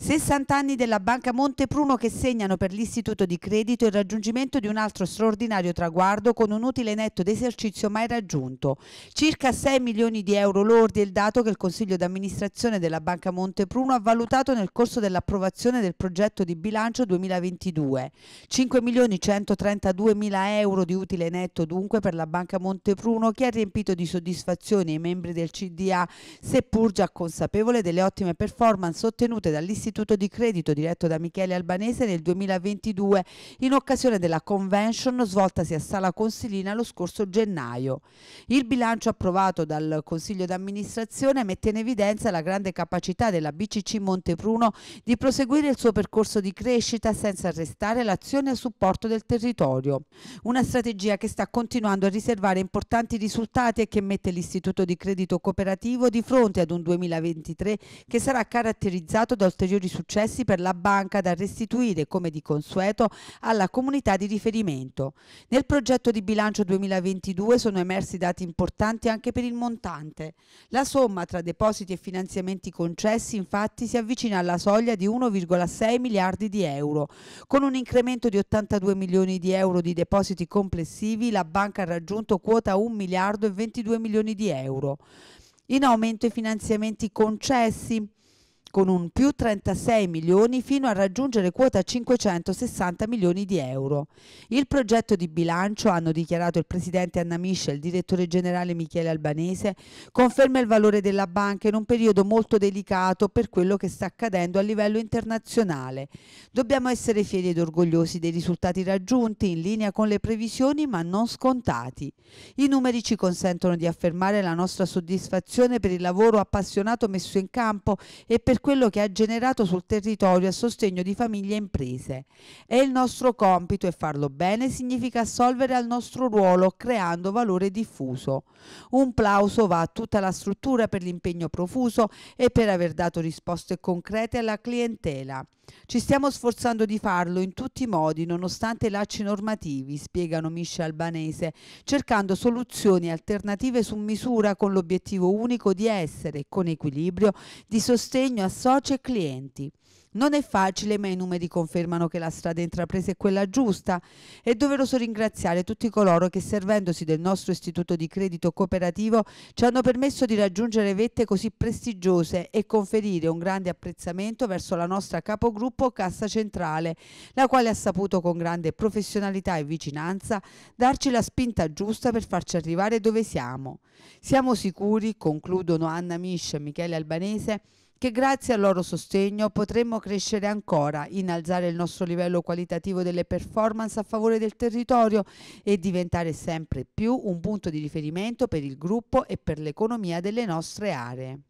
60 anni della Banca Montepruno che segnano per l'istituto di credito il raggiungimento di un altro straordinario traguardo con un utile netto d'esercizio mai raggiunto. Circa 6 milioni di euro lordi è il dato che il Consiglio d'amministrazione della Banca Montepruno ha valutato nel corso dell'approvazione del progetto di bilancio 2022. 5 milioni 132 mila euro di utile netto dunque per la Banca Montepruno che ha riempito di soddisfazione i membri del CDA seppur già consapevole delle ottime performance ottenute dall'istituto istituto di credito diretto da Michele Albanese nel 2022 in occasione della convention svoltasi a Sala Consilina lo scorso gennaio. Il bilancio approvato dal Consiglio d'amministrazione mette in evidenza la grande capacità della BCC Montepruno di proseguire il suo percorso di crescita senza arrestare l'azione a supporto del territorio. Una strategia che sta continuando a riservare importanti risultati e che mette l'istituto di credito cooperativo di fronte ad un 2023 che sarà caratterizzato da ulteriori maggiori successi per la banca da restituire, come di consueto, alla comunità di riferimento. Nel progetto di bilancio 2022 sono emersi dati importanti anche per il montante. La somma tra depositi e finanziamenti concessi infatti si avvicina alla soglia di 1,6 miliardi di euro. Con un incremento di 82 milioni di euro di depositi complessivi, la banca ha raggiunto quota 1 miliardo e 22 milioni di euro. In aumento i finanziamenti concessi con un più 36 milioni fino a raggiungere quota 560 milioni di euro. Il progetto di bilancio, hanno dichiarato il presidente Anna Misce e il direttore generale Michele Albanese, conferma il valore della banca in un periodo molto delicato per quello che sta accadendo a livello internazionale. Dobbiamo essere fieri ed orgogliosi dei risultati raggiunti in linea con le previsioni ma non scontati. I numeri ci consentono di affermare la nostra soddisfazione per il lavoro appassionato messo in campo e per quello che ha generato sul territorio a sostegno di famiglie e imprese. E il nostro compito e farlo bene significa assolvere al nostro ruolo creando valore diffuso. Un plauso va a tutta la struttura per l'impegno profuso e per aver dato risposte concrete alla clientela. Ci stiamo sforzando di farlo in tutti i modi, nonostante i lacci normativi, spiegano Misce Albanese, cercando soluzioni alternative su misura con l'obiettivo unico di essere, con equilibrio, di sostegno a soci e clienti. Non è facile, ma i numeri confermano che la strada intrapresa è quella giusta. È doveroso ringraziare tutti coloro che, servendosi del nostro istituto di credito cooperativo, ci hanno permesso di raggiungere vette così prestigiose e conferire un grande apprezzamento verso la nostra capogruppo Cassa Centrale, la quale ha saputo con grande professionalità e vicinanza darci la spinta giusta per farci arrivare dove siamo. Siamo sicuri, concludono Anna Misch e Michele Albanese, che grazie al loro sostegno potremmo crescere ancora, innalzare il nostro livello qualitativo delle performance a favore del territorio e diventare sempre più un punto di riferimento per il gruppo e per l'economia delle nostre aree.